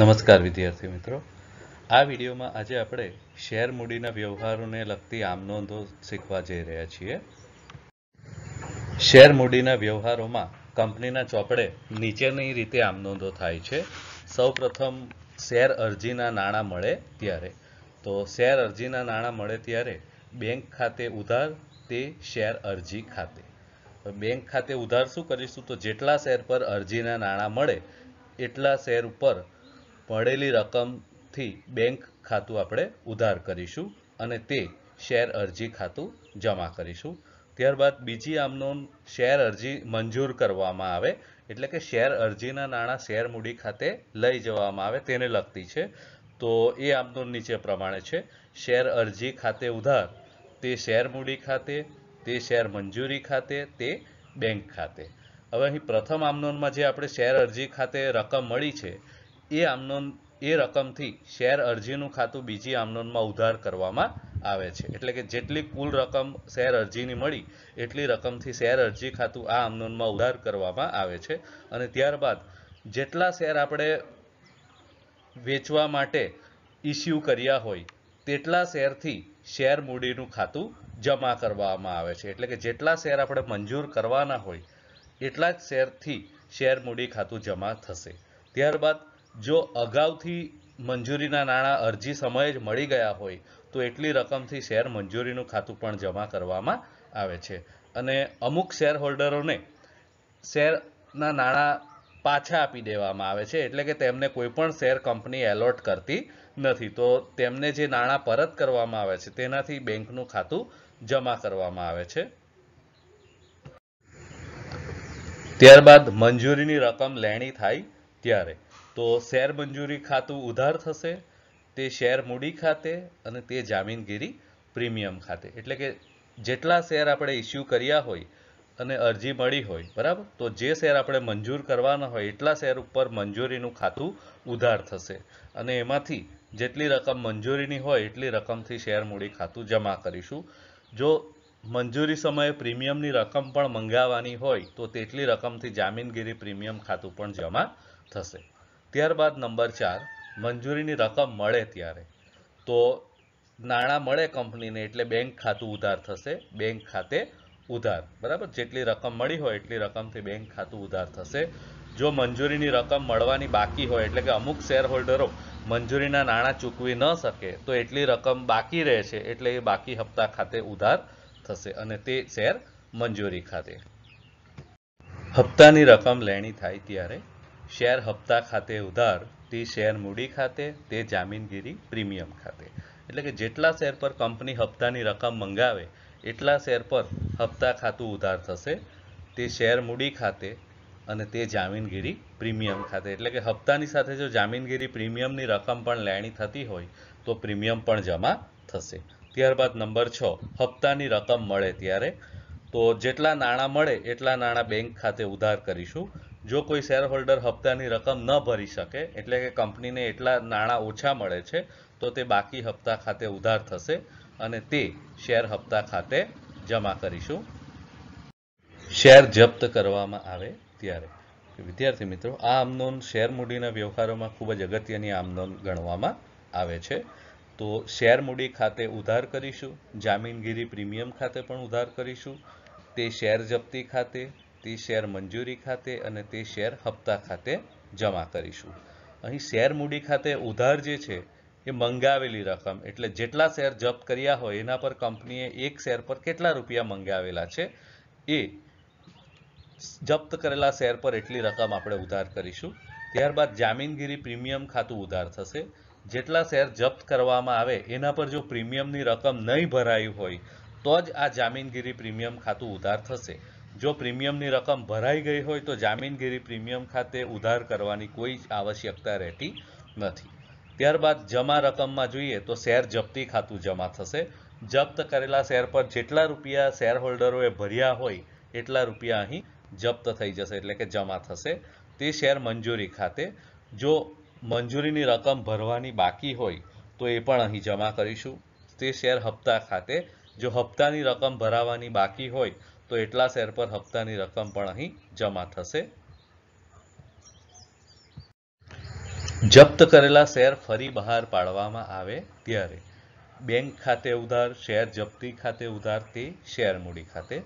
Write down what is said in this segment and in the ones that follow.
નમસ્કાર વિદ્યાર્થી મિત્રો આ વિડીયોમાં આજે આપણે શેર મૂડીના વ્યવહારોને લગતી આમનોંધો શીખવા જઈ રહ્યા છીએ શેર મૂડીના વ્યવહારોમાં કંપનીના ચોપડે નીચેની રીતે આમનોંધો થાય છે સૌ પ્રથમ શેર અરજીના નાણાં મળે ત્યારે તો શેર અરજીના નાણાં મળે ત્યારે બેંક ખાતે ઉધાર તે શેર અરજી ખાતે બેંક ખાતે ઉધાર શું કરીશું તો જેટલા શેર પર અરજીના નાણાં મળે એટલા શેર ઉપર પડેલી રકમથી બેંક ખાતું આપણે ઉધાર કરીશું અને તે શેર અરજી ખાતું જમા કરીશું ત્યારબાદ બીજી આમનો શેર અરજી મંજૂર કરવામાં આવે એટલે કે શેર અરજીના નાણાં શેર મૂડી ખાતે લઈ જવામાં આવે તેને લગતી છે તો એ આમનોન નીચે પ્રમાણે છે શેર અરજી ખાતે ઉધાર તે શેર મૂડી ખાતે તે શેર મંજૂરી ખાતે તે બેંક ખાતે હવે અહીં પ્રથમ આમનોનમાં જે આપણે શેર અરજી ખાતે રકમ મળી છે એ આમનોન એ રકમથી શેર અરજીનું ખાતું બીજી આમનોનમાં ઉધાર કરવામાં આવે છે એટલે કે જેટલી કુલ રકમ શેર અરજીની મળી એટલી રકમથી શેર અરજી ખાતું આ આમનોનમાં ઉધાર કરવામાં આવે છે અને ત્યારબાદ જેટલા શેર આપણે વેચવા માટે ઇસ્યુ કર્યા હોય તેટલા શેરથી શેર મૂડીનું ખાતું જમા કરવામાં આવે છે એટલે કે જેટલા શેર આપણે મંજૂર કરવાના હોય એટલા જ શેરથી શેર મૂડી ખાતું જમા થશે ત્યારબાદ જો અગાઉથી મંજૂરીના નાણાં અરજી સમયે જ મળી ગયા હોય તો એટલી રકમથી શેર મંજૂરીનું ખાતું પણ જમા કરવામાં આવે છે અને અમુક શેર હોલ્ડરોને શેરના નાણાં પાછા આપી દેવામાં આવે છે એટલે કે તેમને કોઈપણ શેર કંપની એલોટ કરતી નથી તો તેમને જે નાણાં પરત કરવામાં આવે છે તેનાથી બેંકનું ખાતું જમા કરવામાં આવે છે ત્યારબાદ મંજૂરીની રકમ લેણી થાય ત્યારે તો શેર મંજૂરી ખાતું ઉધાર થશે તે શેર મૂડી ખાતે અને તે જામીનગીરી પ્રીમિયમ ખાતે એટલે કે જેટલા શેર આપણે ઇસ્યુ કર્યા હોય અને અરજી મળી હોય બરાબર તો જે શેર આપણે મંજૂર કરવાના હોય એટલા શેર ઉપર મંજૂરીનું ખાતું ઉધાર થશે અને એમાંથી જેટલી રકમ મંજૂરીની હોય એટલી રકમથી શેર મૂડી ખાતું જમા કરીશું જો મંજૂરી સમયે પ્રીમિયમની રકમ પણ મંગાવવાની હોય તો તેટલી રકમથી જામીનગીરી પ્રીમિયમ ખાતું પણ જમા થશે ત્યારબાદ નંબર ચાર મંજૂરીની રકમ મળે ત્યારે તો નાણાં મળે કંપનીને એટલે બેંક ખાતું ઉધાર થશે બેંક ખાતે ઉધાર બરાબર જેટલી રકમ મળી હોય એટલી રકમથી બેંક ખાતું ઉધાર થશે જો મંજૂરીની રકમ મળવાની બાકી હોય એટલે કે અમુક શેરહોલ્ડરો મંજૂરીના નાણાં ચૂકવી ન શકે તો એટલી રકમ બાકી રહે છે એટલે એ બાકી હપ્તા ખાતે ઉધાર થશે અને તે શેર મંજૂરી ખાતે હપ્તાની રકમ લેણી થાય ત્યારે શેર હપ્તા ખાતે ઉધાર તે શેર મૂડી ખાતે તે જામીનગીરી પ્રીમિયમ ખાતે એટલે કે જેટલા શેર પર કંપની હપ્તાની રકમ મંગાવે એટલા શેર પર હપ્તા ખાતું ઉધાર થશે તે શેર મૂડી ખાતે અને તે જામીનગીરી પ્રીમિયમ ખાતે એટલે કે હપ્તાની સાથે જો જામીનગીરી પ્રીમિયમની રકમ પણ લેણી થતી હોય તો પ્રીમિયમ પણ જમા થશે ત્યારબાદ નંબર છ હપ્તાની રકમ મળે ત્યારે તો જેટલા નાણાં મળે એટલા નાણાં બેંક ખાતે ઉધાર કરીશું જો કોઈ શેરહોલ્ડર હપ્તાની રકમ ન ભરી શકે એટલે કે કંપનીને એટલા નાણાં ઓછા મળે છે તો તે બાકી હપ્તા ખાતે ઉધાર થશે અને તે શેર હપ્તા ખાતે જમા કરીશું શેર જપ્ત કરવામાં આવે ત્યારે વિદ્યાર્થી મિત્રો આ આમનોન શેર મૂડીના વ્યવહારોમાં ખૂબ જ અગત્યની આમનોન ગણવામાં આવે છે તો શેર મૂડી ખાતે ઉધાર કરીશું જામીનગીરી પ્રીમિયમ ખાતે પણ ઉધાર કરીશું તે શેર જપ્તી ખાતે તે શેર મંજૂરી ખાતે અને તે શેર હપ્તા ખાતે જમા કરીશું અહીં શેર મૂડી ખાતે ઉધાર જે છે એ મંગાવેલી રકમ એટલે જેટલા શેર જપ્ત કર્યા હોય એના પર કંપનીએ એક શેર પર કેટલા રૂપિયા મંગાવેલા છે એ જપ્ત કરેલા શેર પર એટલી રકમ આપણે ઉધાર કરીશું ત્યારબાદ જામીનગીરી પ્રીમિયમ ખાતું ઉધાર થશે જેટલા શેર જપ્ત કરવામાં આવે એના પર જો પ્રીમિયમની રકમ નહીં ભરાઈ હોય તો જ આ જામીનગીરી પ્રીમિયમ ખાતું ઉધાર થશે જો પ્રીમિયમની રકમ ભરાઈ ગઈ હોય તો જામીનગીરી પ્રીમિયમ ખાતે ઉધાર કરવાની કોઈ આવશ્યકતા રહેતી નથી ત્યારબાદ જમા રકમમાં જોઈએ તો શેર જપ્તી ખાતું જમા થશે જપ્ત કરેલા શેર પર જેટલા રૂપિયા શેર હોલ્ડરોએ ભર્યા હોય એટલા રૂપિયા અહીં જપ્ત થઈ જશે એટલે કે જમા થશે તે શેર મંજૂરી ખાતે જો મંજૂરીની રકમ ભરવાની બાકી હોય તો એ પણ અહીં જમા કરીશું તે શેર હપ્તા ખાતે જો હપ્તાની રકમ ભરાવાની બાકી હોય તો એટલા શેર પર હપ્તાની રકમ પણ અહીં જમા થશે જપ્ત કરેલા શેર ફરી બહાર પાડવામાં આવે ત્યારે બેંક ખાતે ઉધાર શેર જપ્તી ખાતે ઉધાર તે શેર મૂડી ખાતે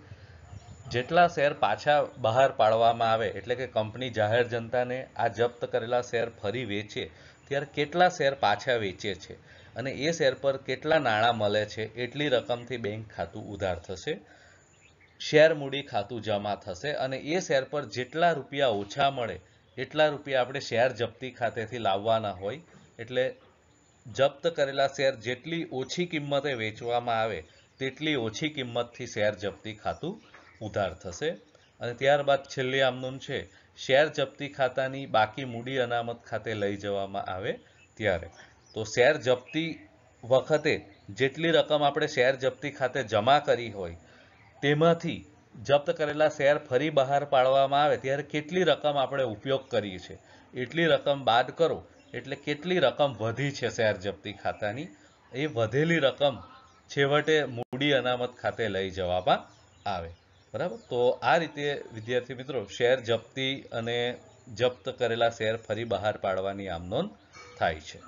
જેટલા શેર પાછા બહાર પાડવામાં આવે એટલે કે કંપની જાહેર જનતાને આ જપ્ત કરેલા શેર ફરી વેચે ત્યારે કેટલા શેર પાછા વેચે છે અને એ શેર પર કેટલા નાણાં મળે છે એટલી રકમથી બેંક ખાતું ઉધાર થશે શેર મૂડી ખાતું જમા થશે અને એ શેર પર જેટલા રૂપિયા ઓછા મળે એટલા રૂપિયા આપણે શેર જપ્તી ખાતેથી લાવવાના હોય એટલે જપ્ત કરેલા શેર જેટલી ઓછી કિંમતે વેચવામાં આવે તેટલી ઓછી કિંમતથી શેર જપ્તી ખાતું ઉધાર થશે અને ત્યારબાદ છેલ્લે આમનું છે શેર જપ્તી ખાતાની બાકી મૂડી અનામત ખાતે લઈ જવામાં આવે ત્યારે તો શેર જપ્તી વખતે જેટલી રકમ આપણે શેર જપ્તી ખાતે જમા કરી હોય તેમાંથી જપ્ત કરેલા શેર ફરી બહાર પાડવામાં આવે ત્યારે કેટલી રકમ આપણે ઉપયોગ કરીએ છીએ એટલી રકમ બાદ કરો એટલે કેટલી રકમ વધી છે શેર જપ્તી ખાતાની એ વધેલી રકમ છેવટે મૂડી અનામત ખાતે લઈ જવામાં આવે બરાબર તો આ રીતે વિદ્યાર્થી મિત્રો શેર જપ્તી અને જપ્ત કરેલા શેર ફરી બહાર પાડવાની આમનોન થાય છે